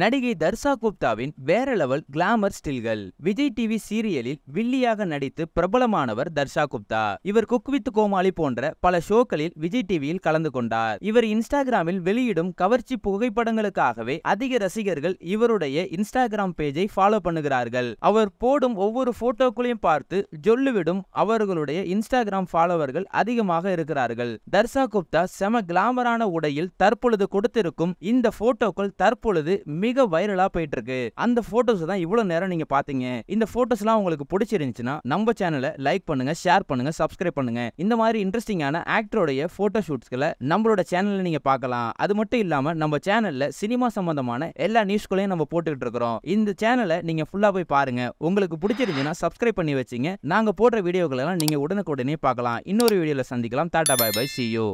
நடிகை தர்சா குப்தாவின் வேற லெவல் கிளாமர் ஸ்டில்கள் விஜய் டிவி சீரியலில் வில்லியாக நடித்து பிரபலமானவர் தர்ஷா குப்தா இவர் குக் வித் கோமாளி போன்ற பல ஷோக்களில் விஜய் டிவியில் கலந்து கொண்டார் இவர் இன்ஸ்டாகிராமில் வெளியிடும் கவர்ச்சி புகைப்படங்களுக்காகவே அதிக ரசிகர்கள் இவருடைய இன்ஸ்டாகிராம் பேஜை ஃபாலோ பண்ணுகிறார்கள் அவர் போடும் ஒவ்வொரு போட்டோக்களையும் பார்த்து ஜொல்லுவிடும் அவர்களுடைய இன்ஸ்டாகிராம் ஃபாலோவர்கள் அதிகமாக இருக்கிறார்கள் தர்ஷா குப்தா செம கிளாமரான உடையில் தற்பொழுது கொடுத்திருக்கும் இந்த போட்டோக்கள் தற்பொழுது மிக வைரலா போயிட்டு இருக்கு அந்த போட்டோஸ் தான் இவ்வளவு நேரம் நீங்க பாத்தீங்க இந்த போட்டோஸ் எல்லாம் உங்களுக்கு பிடிச்சிருந்துச்சுன்னா நம்ம சேனலை லைக் பண்ணுங்க ஷேர் பண்ணுங்க சப்ஸ்கிரைப் பண்ணுங்க இந்த மாதிரி இன்ட்ரெஸ்டிங்கான ஆக்டருடைய போட்டோ ஷூட்ஸ்களை நம்மளோட சேனல்ல நீங்க பார்க்கலாம் அது மட்டும் இல்லாம நம்ம சேனல்ல சினிமா சம்பந்தமான எல்லா நியூஸ்களையும் நம்ம போட்டுக்கிட்டு இருக்கிறோம் இந்த சேனலை நீங்க ஃபுல்லா போய் பாருங்க உங்களுக்கு பிடிச்சிருந்துச்சுன்னா சப்ஸ்கிரைப் பண்ணி வச்சிங்க நாங்க போடுற வீடியோக்களெல்லாம் நீங்க உடனுக்குடனே பார்க்கலாம் இன்னொரு வீடியோல சந்திக்கலாம் tata bye bye see you